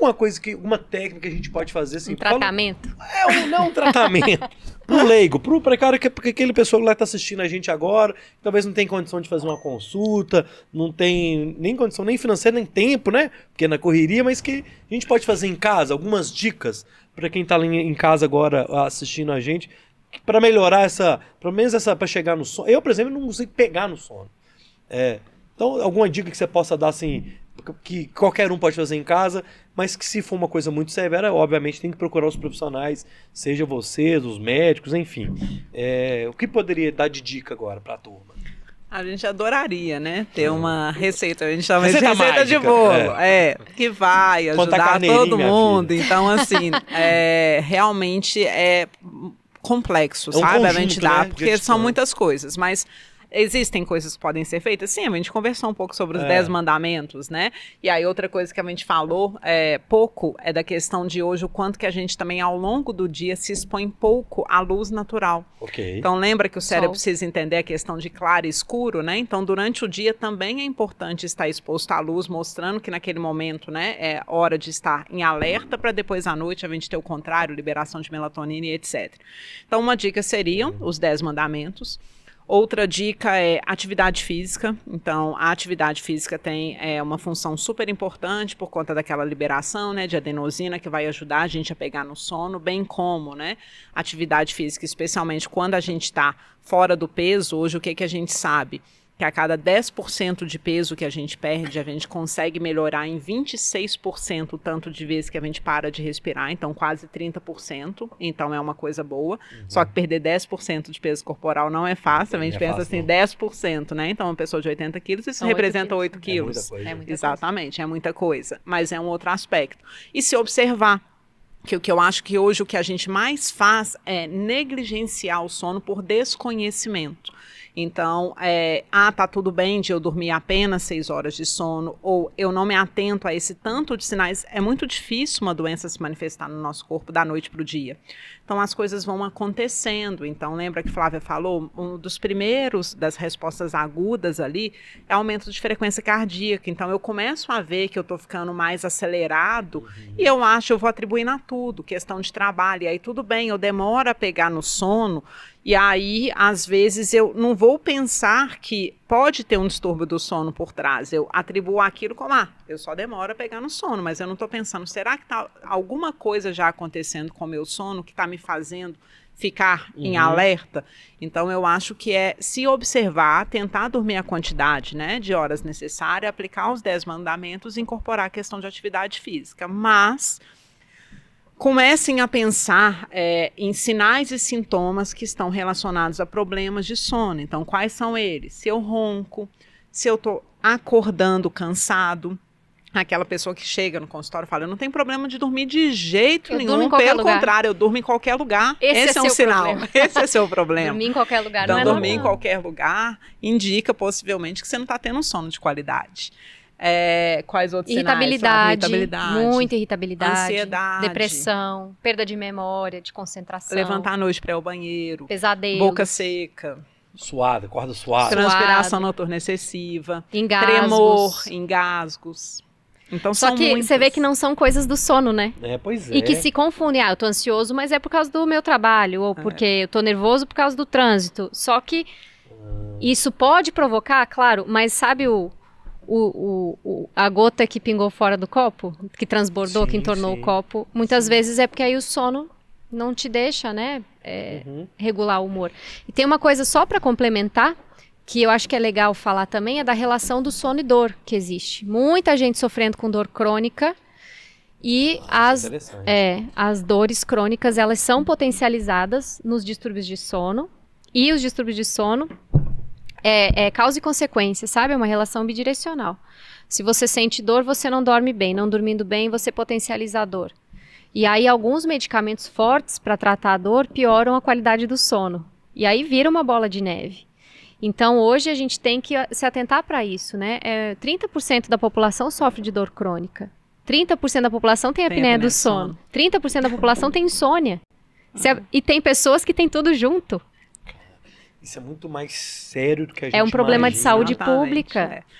alguma coisa que, alguma técnica que a gente pode fazer assim? Um tratamento? é, um, não um tratamento. pro leigo, pro precário, que porque aquele pessoa lá está assistindo a gente agora, talvez não tem condição de fazer uma consulta, não tem nem condição nem financeira, nem tempo, né? Porque é na correria, mas que a gente pode fazer em casa, algumas dicas para quem tá lá em casa agora assistindo a gente, para melhorar essa, pelo menos essa para chegar no sono. Eu, por exemplo, não consigo pegar no sono. É, então, alguma dica que você possa dar assim, que qualquer um pode fazer em casa, mas que se for uma coisa muito severa, obviamente tem que procurar os profissionais, seja vocês, os médicos, enfim. É, o que poderia dar de dica agora para a turma? A gente adoraria, né? Ter é. uma receita, a gente chama receita de receita mágica, de bolo, é. é. que vai ajudar todo mundo. Então, assim, é, realmente é complexo, é um sabe? Conjunto, a gente dá, né? porque são muitas coisas, mas Existem coisas que podem ser feitas? Sim, a gente conversou um pouco sobre os é. Dez Mandamentos, né? E aí outra coisa que a gente falou é, pouco é da questão de hoje o quanto que a gente também ao longo do dia se expõe pouco à luz natural. Okay. Então lembra que o cérebro Sol. precisa entender a questão de claro e escuro, né? Então durante o dia também é importante estar exposto à luz, mostrando que naquele momento, né, é hora de estar em alerta para depois à noite a gente ter o contrário, liberação de melatonina e etc. Então uma dica seriam uhum. os Dez Mandamentos. Outra dica é atividade física. Então, a atividade física tem é, uma função super importante por conta daquela liberação né, de adenosina que vai ajudar a gente a pegar no sono, bem como né, atividade física, especialmente quando a gente está fora do peso. Hoje, o que, que a gente sabe? que a cada 10% de peso que a gente perde, a gente consegue melhorar em 26% o tanto de vezes que a gente para de respirar, então quase 30%. Então é uma coisa boa. Uhum. Só que perder 10% de peso corporal não é fácil. A gente é pensa fácil, assim, não. 10%, né? Então uma pessoa de 80 quilos, isso São é representa 8 é quilos. 8 quilos. É coisa, Exatamente, é muita coisa. Mas é um outro aspecto. E se observar, que o que eu acho que hoje o que a gente mais faz é negligenciar o sono por desconhecimento. Então, é, ah, tá tudo bem de eu dormir apenas seis horas de sono, ou eu não me atento a esse tanto de sinais. É muito difícil uma doença se manifestar no nosso corpo da noite para o dia. Então, as coisas vão acontecendo. Então, lembra que Flávia falou? Um dos primeiros das respostas agudas ali é aumento de frequência cardíaca. Então, eu começo a ver que eu estou ficando mais acelerado uhum. e eu acho, eu vou atribuindo a tudo, questão de trabalho. E aí, tudo bem, eu demoro a pegar no sono e aí, às vezes, eu não vou pensar que pode ter um distúrbio do sono por trás. Eu atribuo aquilo como, ah, eu só demoro a pegar no sono, mas eu não estou pensando, será que está alguma coisa já acontecendo com o meu sono que está me fazendo ficar uhum. em alerta? Então, eu acho que é se observar, tentar dormir a quantidade né, de horas necessária, aplicar os 10 mandamentos e incorporar a questão de atividade física. Mas comecem a pensar é, em sinais e sintomas que estão relacionados a problemas de sono. Então, quais são eles? Se eu ronco, se eu estou acordando cansado. Aquela pessoa que chega no consultório fala: Eu não tenho problema de dormir de jeito eu nenhum. Pelo lugar. contrário, eu durmo em qualquer lugar. Esse, é Esse é, é um sinal. Esse é seu problema. dormir em qualquer lugar, então, não é Dormir em qualquer lugar indica possivelmente que você não está tendo um sono de qualidade. É, quais outros irritabilidade, sinais? Irritabilidade. Muita irritabilidade. Ansiedade. Depressão, perda de memória, de concentração. Levantar à noite para ir ao banheiro. Pesadelo. Boca seca. Suada, acorda suada. Transpiração noturna excessiva. Engasgos. Tremor, engasgos. Então, Só que você vê que não são coisas do sono, né? É, pois é. E que é. se confundem. Ah, eu tô ansioso, mas é por causa do meu trabalho, ou é. porque é. eu tô nervoso por causa do trânsito. Só que isso pode provocar, claro, mas sabe o o, o, o, a gota que pingou fora do copo, que transbordou, sim, que entornou sim, o copo, muitas sim. vezes é porque aí o sono não te deixa, né, é, uhum. regular o humor. E tem uma coisa só para complementar que eu acho que é legal falar também é da relação do sono e dor que existe. Muita gente sofrendo com dor crônica e Nossa, é as, é, as dores crônicas elas são potencializadas nos distúrbios de sono e os distúrbios de sono é, é causa e consequência, sabe? É uma relação bidirecional. Se você sente dor, você não dorme bem. Não dormindo bem, você potencializa a dor. E aí, alguns medicamentos fortes para tratar a dor pioram a qualidade do sono. E aí vira uma bola de neve. Então, hoje a gente tem que uh, se atentar para isso, né? É, 30% da população sofre de dor crônica. 30% da população tem, tem apneia, do sono. sono. 30% da população tem insônia. A... e tem pessoas que têm tudo junto. Isso é muito mais sério do que a gente É um problema imagina. de saúde pública. É.